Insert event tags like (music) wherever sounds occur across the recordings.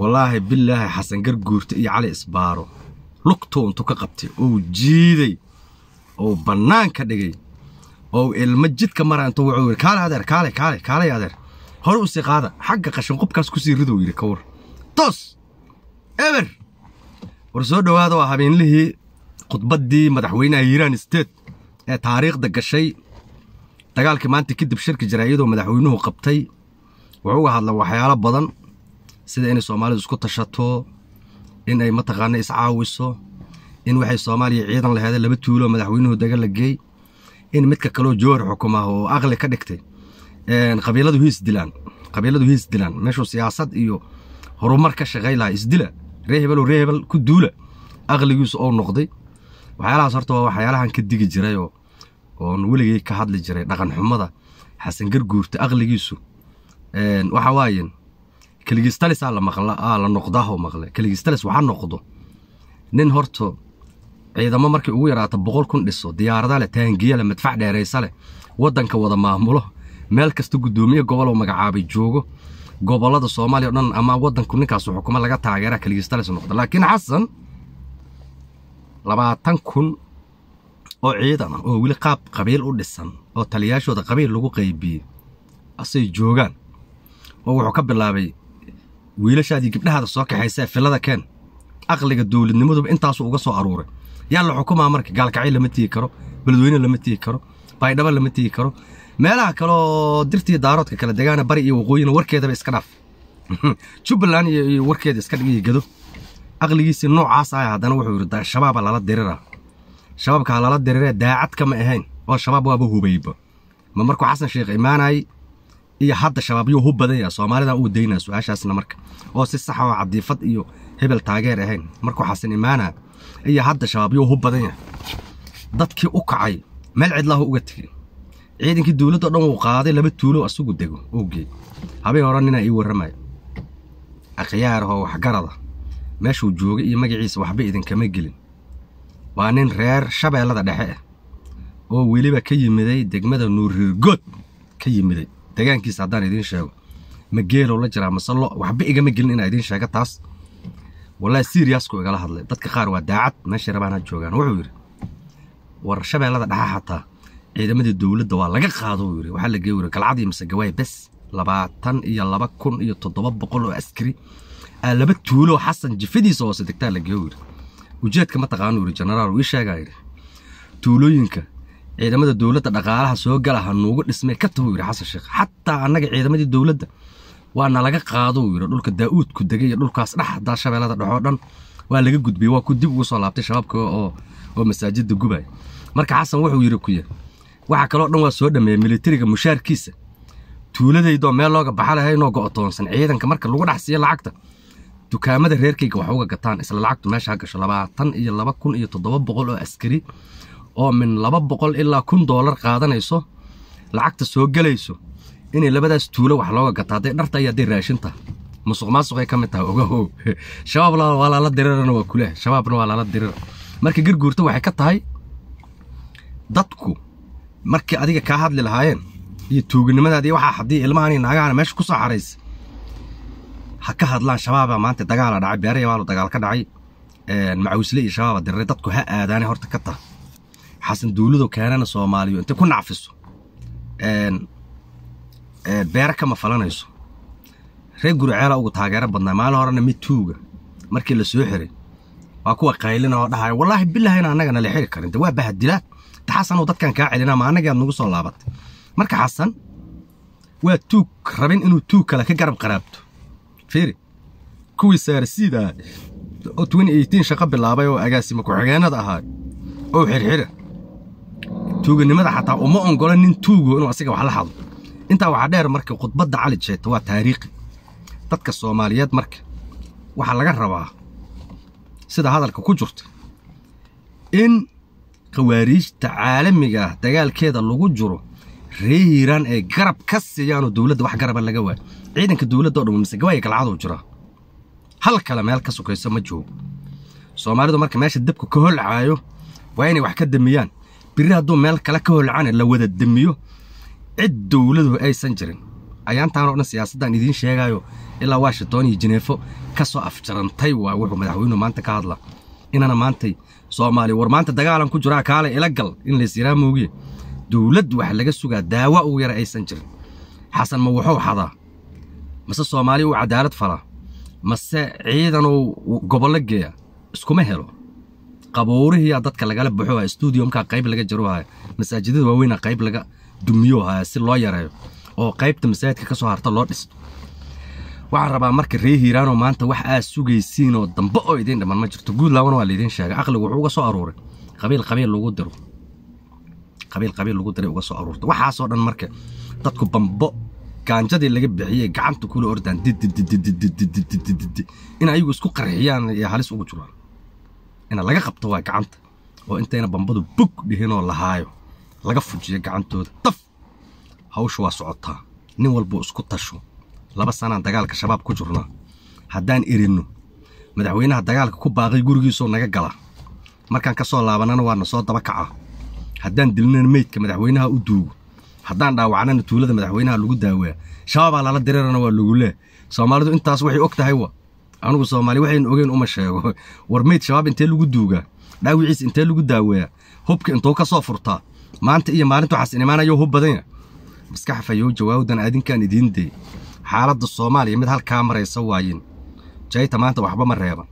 wallaahi bilaahi xasan garguurta iyo cali isbaaro lugtuu intuu ka qabtay ou jiiday ou bannaanka dhigay oo ilmo jidka mara intuu wuxuu yidhi kaale adeer kaale kaale kaalay adeer hore u sii qaada xagga qashin qubkaas ku sii ridou yidhi kawar toos eber war soo dhowaada waa habeenlihii khudbaddii madaxweynaha hiiraan state ee taariikhda gashay dagaalkii maanta kadib shirka jaraa'ido madaxweynuhu qabtay wuxuu uga hadla waxyaalo badan sida inay soomaalidu isku tashato in ay mataqaana iscaawiso in waxay soomaaliya ciidan laheeda laba tuuloo madaxweynuhu daga la geey in midka kaloo joor xukumaah oo aqli ka dhigtay qabiiladu hiisdilaan qabiiladu hiisdilaan meeshuu siyaasad iyo horumar ka shaqay lahaa isdila ree hebeloo ree hebel ku duula aqligiisu oo noqday waxyaalahaas horta waa waxyaalahan ka digi jirayoo oon weligay ka hadli jiray dhaqan xumada xasan garguurta aqligiisu waxawaayen keligistalis aa la maqla aa la noqdaahoo maqle keligistalis waxaa noqdo nin horto ciidamo markay ugu yaraata boqol kun dhiso diyaaradaleh taangiyaleh madfac dheeraysale waddanka wada maamulo meel kasta guddoomiye goboloo magacaabay joogo gobolada soomaaliya o dhan ama waddanku ninkaasu xukuma laga taageeraa keligistalis noqda laakiin xasan labaatan kun oo ciidan ah oo weli qaab qabiil u dhisan oo taliyaashooda qabiil lagu qaybiyey asay joogaan oo wuxuu ka bilaabay wiilashaadii gabdhahaada soo kaxaysee filada keen aqliga dowladnimaduba intaasu uga soo aruuray yaa la xukumaa marka gaalkacay lama tigi karo beledweyne lama tigi karo baydhaba lama tigi karo meelaha kaleo dirtii daaroodka kala degaana bari iyo waqooyina warkeedaba iska dhaaf (laughs) jubbaland iyo warkeeda iska dhig gado aqligiisii noocaas ah haddana wuxuu yidhi shabaaba lala diriraa shabaabka ha lala diriree daacadka ma ahayn oo shabaab waaba hubayba ma markuu xasan sheekh imaanayay iyo hadda shabaab yuu hub badan uu daynaa su-aashaasna marka oo si saxa ah oo cabdiifad iyo hebel taageer ahayn markuu xasan imaanaa iyo hadda shabaab yuu hub dadkii u kacay meel cidlaahu uga tegay ciidankii dawladdo dhan wuu qaaday laba tuulo asugu dego uu geey habeen hore ninaa ii warramayo akhyaarahoo waxgarada meeshuu joogay iyo magaciisa waxba idinkama gelin waa nin reer shabeellada dhexe ah oo weliba ka yimiday degmada nuurreergood ka yimiday degaankiisa haddaan idiin sheego ma geelow la jiraa mase lo waxba igama gelin inaa idiin sheega taas walaahi siriyaskuu igala hadlay dadka qaar waa daacad meeshay rabaan joogaan wuxuu yidhi war shabeellada dhaxa xataa ciidamadii dowladda waa laga qaado uu yidhi waxaa la geewira galcadii mise gawaay bes labaatan iyo laba kun iyo toddoba boqol oo askari aa laba tuuloo xasan jifadiisa hoose degtaa la geeyo ujeedka ma taqaanu yidhi jenaraal uu ii sheegaa yidhi tuulooyinka ciidamada dowladda dhaqaalaha soo galaha hanuugu dhismee ka ta wuu yidhi xasan sheekh xataa annaga ciidamadii dowladda waa nalaga qaado yidhi dhulka daa'uud ku degay iyo dhulkaas dhex hadaa shabeellada dhexoo dhan waa laga gudbiyey waa ku dib ugu soo laabtay shabaabka oo oo masaajidda gubaya marka xasan wuxuu yidhi kuya waxaa kaloo dhan waa soo dhammeeyey militariga mushaarkiisa tuuladaydoo meel looga baxa lahaynoo go'otoonsan ciidanka marka lagu dhex siiyo lacagta dukaamada reerkayga wax uga gataan isla lacagtu meeshaa gasho labaatan iyo laba kun iyo toddoba boqol oo askari oo min laba boqol ilaa kun doolar qaadanayso lacagta soo gelayso inay labadaas tuulo wax looga gata hadday dharta iyo hadday raashinta musuq maasuqay ka mid tahay ogahow (laughs) shabaabna waa laala dirirana waa kuleh shabaabna waa laala dirir marka garguurta waxay ka tahay dadku markii adiga kaa hadli lahaayeen iyo tuuginimadaadii waxaa haddii ilmahan naagahana meesha ku soo xarays ha ka hadlaan shabaaba maanta dagaala dhacay beerayabaalo dagaal ka dhacay macawisle iyo shabaaba diriray dadku ha aadaane horta ka tah xasan duulido keenana soomaaliyo intay ku nacfiso beera kama falanayso reer gurceela ugu taageero badnaa maalin horena mid tuuga markii la soo xiray waa kuwa qaylina oo dhahayo wallaahi bilahayna annagana la xiri karin de waa bahadilaad ta xasanoo dadkan kaa celinaa ma anagaad nagu soo laabatay marka xasan waa tuug rabin inuu tuug kale ka garab qaraabto fiiri kuwii saarasiida oo shaqo bilaabay oo agaasima ku-xigeenada ahaay oo xirxira tuuganimada xataa uma ongola nin tuugo inuu asiga wax la hadlo intaa waxaa dheer marka khudbadda cali jeeta waa taariikhi dadka soomaaliyeed marka waxaa laga rabaa sida hadalka ku jirta in khawaariijta caalamigaah dagaalkeeda lagu jiro ree hiiraan ay garab ka siiyaanoo dowladda wax garaba laga waayo ciidanka dawladdao dhan mise gabaaya galcaduu jiraa hal kale meel ka sukayso ma joogo soomaalidu marka meesha debku ka holcaayo waa inay wax ka damiyaan biri hadduu meel kale ka holcane la wada demiyo cid dowladu aysan jirin ayaantaanoo dhan siyaasaddan idiin sheegaayo ilaa washington iyo jeneefo ka soo afjarantay waa wuxuu madaxweynuhu maanta ka hadla inana maantay soomaaliya war maanta dagaalan ku jiraa kaale ila gal in laysiraa moogiye dowladd wax laga sugaa daawa ugu yara aysan jirin xasan ma wuxuu xadaa mase soomaaliya uu cadaalad falaa mase ciidanuu gobollo geeya iskuma helo qaboorihiyaa dadka lagala baxo haya qayb laga jaro masaajidada waaweyna qayb laga dumiyo si loo yareeyo oo qaybta masaajidka kasoo soo harta loo dhisto waxaan rabaa marka ree hiiraanoo maanta wax aad sugaysiinoo dambe oo idiin dhamman ma jirto guud laaban waa laydiin sheegay caqligu wuxuu uga soo aruuray qabiil qabiil lagu diro qabiil qabiil lagu diray uga soo aruurta waxaasoo dhan marka dadku bambo gaanjadii laga bixiyey gacanta kula ordaan dididididididididi in ayagu isku qarxiyaan iyo halis ugu jiraan inaa laga qabto waa gacanta oo intayna bambadu bug dhihinoo lahaayo laga fujiyo gacantooda daf hawsha waa socotaa nin walbuu isku tasho laba sanaan dagaalka shabaab ku jirnaa haddaan erinno madaxweynaha dagaalka ku baaqay gurigiisoo naga gala markaan ka soo laabanana waana soo daba kaca haddaan dilnana meydka madaxweynaha u duugo haddaan dhaawacnana tuulada madaxweynaha lagu daawayaa shabaabaa lala diriirana waa lagu leeh soomaalidu intaas waxay og tahay wa anugu soomaali waxaynu ogeyn uma sheego war mayd shabaab intee lagu duugaa dhaawiciis intee lagu daaweeyaa hubka intuu ka soo furtaa maanta iyo maalinta waxaas inimaanayo hub badanya maskax fayow jawaabdan adinkaan idiin dey xaaladda soomaaliya mid halkaa maraysa waayin jayta maanta waxba ma reeban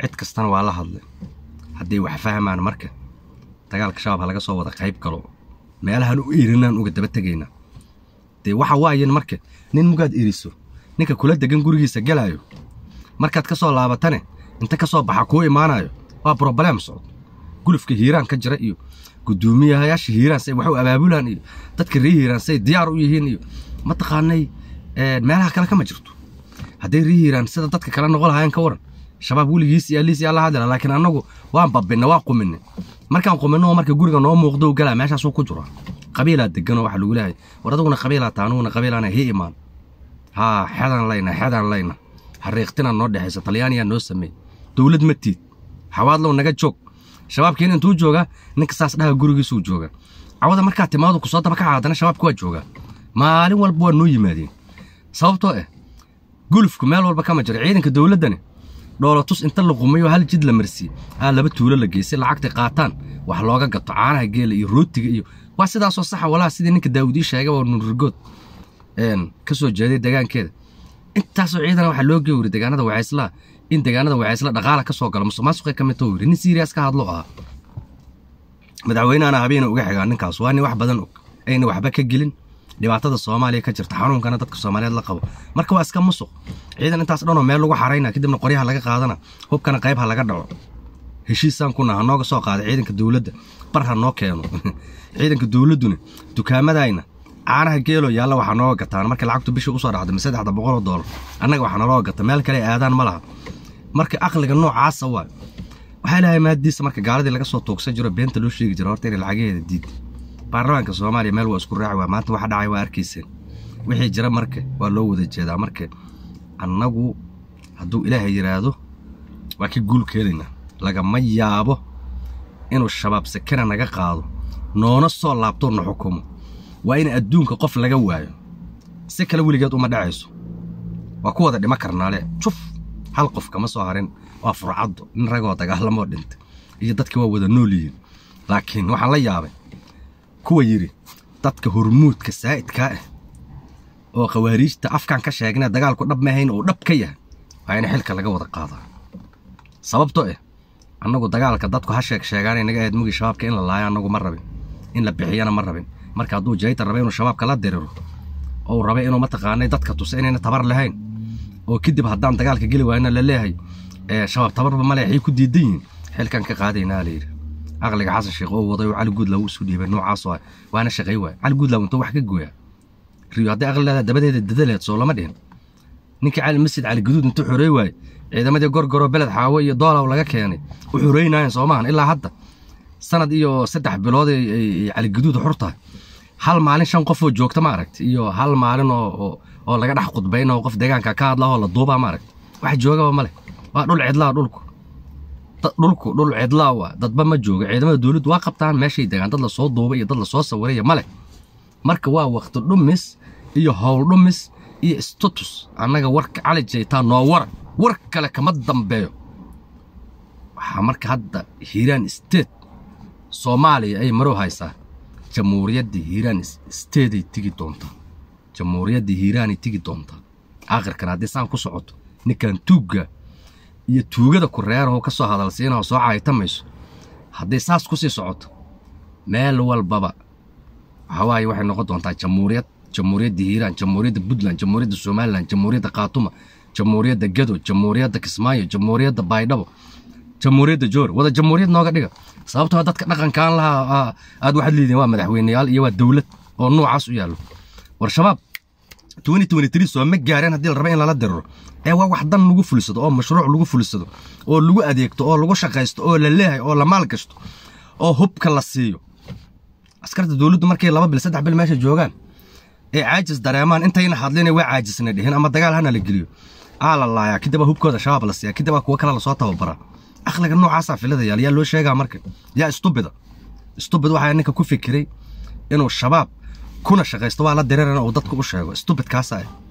cid kastana waa la hadlay hadday wax fahmaan marka dagaalka shabaab ha soo wada qayb galo meelahaan u eerinaan uga daba tegaynaa dee waxa waayin marka nin mugaad eriso ninka kula degan gurigiisa gelaayo markaad ka soo laabatane inta kasoo soo baxa kuu imaanayo waa broblem socod gulufka hiiraan ka jira iyo gudoomiyayaasha hiiraan waxu abaabulaan iyo dadka ree hiiraan diyaar u yihiin iyo mataqaanay eh, meelaha kale kama jirto hadday ree hiiraan sida dadka kale noqon lahaayeen ka waran shabaab weligiis iyo aliis iyo alla hadla laakiin annagu waan babbinna waan quminne markaan quminno oo marka guriga noo muuqdo galaa meeshaasuu ku jiro qabiilaa deganoo waxa lagu leehay war aduguna qabiilaa taanuguna qabiilaana hii imaan haa xedan layna xedan layna hariiqtina noo dhexaysa talyaaniyaa noo sameey dowlad ma tiid xawaadlow naga joog shabaabkiina intuu jooga ninka saas dhaha gurigiisuu jooga cawada markaa timaadu ku soo dabakaca haddana shabaabka waa joogaa maalin walba waa noo yimaadeen sababtoo eh gulufku meel walba kama jiro ciidanka dowladdani dhoolotus inta la qumayo hal jid la marsiiye aa laba tuulo la geysay lacagtay qaataan wax looga gato caanaha geela iyo rootiga iyo waa sidaasoo saxa walaa sidii ninka daawudii sheega waa nurrigood kasoo jeeday degaankeeda intaasoo ciidana waxaa loo gey degaanada waxayslaa in degaanada waxaysla dhaqaala ka gala musuqmaasuqay ka mid too ah yiri nin siiriyas ka hadlo ahaa madaxweyneana habeena uga xigaa ninkaas waa nin wax badan og ayna waxba ka gelin dhibaatada soomaaliya ka jirta xanuunkana dadka soomaaliyeed la qabo marka waa iska musuq ciidan intaas dhanoo meel lagu xarayna kadibna qoryaha laga qaadana hubkana qayb ha laga dhaco heshiisaan kuna ha nooga soo qaada ciidanka dowladda bar ha noo keeno (laughs) ciidanka dowladduna dukaamadaayna caanaha geelo yaalla waxaa nooga gataan marka lacagtu bisha usoo dhacdo mi saddexda boqoloo doolar annaga waxaa nalooga gata meel kale aadaan ma laha marka aqliga noocaasa waa waxaa lahay mahadiisa marka gaaladii laga soo tuugsan jiro beenta loo sheegi jira horta ina lacagaheeda diid baarlamaanka soomaaliya meel waa isku raaci waa maanta waxa dhacay waa arkayseen wixii jira marka waa loo wada jeedaa marka annagu hadduu ilaahay yidhaahdo waa ka guulkeedayna lagama yaabo inuu shabaab sakena naga qaado noona soo laabtou na xukumo waa in adduunka qof laga waayo si kale weligeed uma dhacayso waa ku wada dhimo karnaale juf hal qof kama soo harin waa furcado nin ragoo dagaalamoo dhinta iyo dadka waa wada nool yihiin laakiin waxaan la yaabay kuwa yidhi dadka hormuudka saa'idkaa ah oo khawaariijta afkaan ka sheegna dagaalku dhab mahayn oo dhab ka yahay waa in xilka laga wada qaadaa sababto ah eh, annagu dagaalka dadku ha sheeg sheegaanay naga ahayd mugi shabaabka in la laayo annagu ma rabin in la bixiyana ma rabin مركا دو جاي تربين الشباب كلا ديرو او ربي انو متقاني دتك توسين ان تبر لهين او كدي بهدان دغالك غلي وانا للهي ايه شباب تبر ما لهي كو ديدين حيل كان كقادينا لير اغلق حسن شيخ او وداي وعلي قود لو سو ديبا نو وانا شقي وا علي قود لو انت واخا غويا ريو هدا اغلا دبدت ددلت سو لما دين نيك على المسجد على القدود انت حري واي عيد ما دي غرغرو بلد حاوي دوله ولا كاني وحرينا ان سو الا حتى sanad iyo saddex bilood ay caligaduud xur tahay hal maalin shan qofoo joogta maaragta iyo hal maalin oo laga dhex khudbayno qof deegaanka ka hadlahoo la duuba maaragta wax joogaba ma leh waa dhul cidlaa dhulku dhulku dhul cidlaa waa dadba ma joogo ciidamada dowladdu waa qabtaan meeshay degaan dad lasoo duubay iyo dad lasoo sawiraya ma marka waa wakhti dhumis iyo howl dhumis iyo istatus annaga warka calijaytaa noo wara war kale kama dambeeyo waxaa marka hadda hiiraan state soomaaliya ay marow haysaa jamhuuriyadda hiiraan steeday tegi doontaa jamhuuriyadda hiiraanay tegi doontaa aakhirkan haddii saan ku socoto ninkan tuugga iyo tuugada ku reeraho ka soo hadalsiinao soo caaytamayso hadday saas ku sii socoto meel walbaba waxaa waxay noqon doontaa jamhuuriyad jamhuuriyadda hiiraan jamhuuriyadda puntland jamhuuriyadda somalilan jamhuuriyadda khaatuma jamhuuriyadda gado jamhuuriyadda kismaayo jamhuuriyadda baydhabo jamhuuriyadda joor wada jamhuuriyad nooga dhiga sababtoo ah dadka dhaqankaan lahaa ah, aad waxaad leediin waa madaxweyneyaal iyo waa dowlad oo noocaas u yaallo war shabaab soo ma gaareen haddii la raba in lala diriro ee waa wax dan lagu fulsado oo mashruuc lagu fulsado oo lagu adeegto oo lagu shaqaysto oo la leehay oo la maal oo hubka la siiyo askarta dowladdu markay laba bil saddex bil meesha joogaan ee caajis dareemaan intayna hadlina waa caajisna dhihin ama dagaal hana la geliyo aa la laayaa kidaba hubkooda shabaab la siiya kidaba kuwa kale lasoo tababaraa akliga noocaasaa ah filada yaal yaa loo sheegaa marka yaa stubida ah. stubid waxaa ninka ku fikiray inuu shabaab kuna shaqaysto waa la dareerana uu dadka u sheego stubidkaasa ah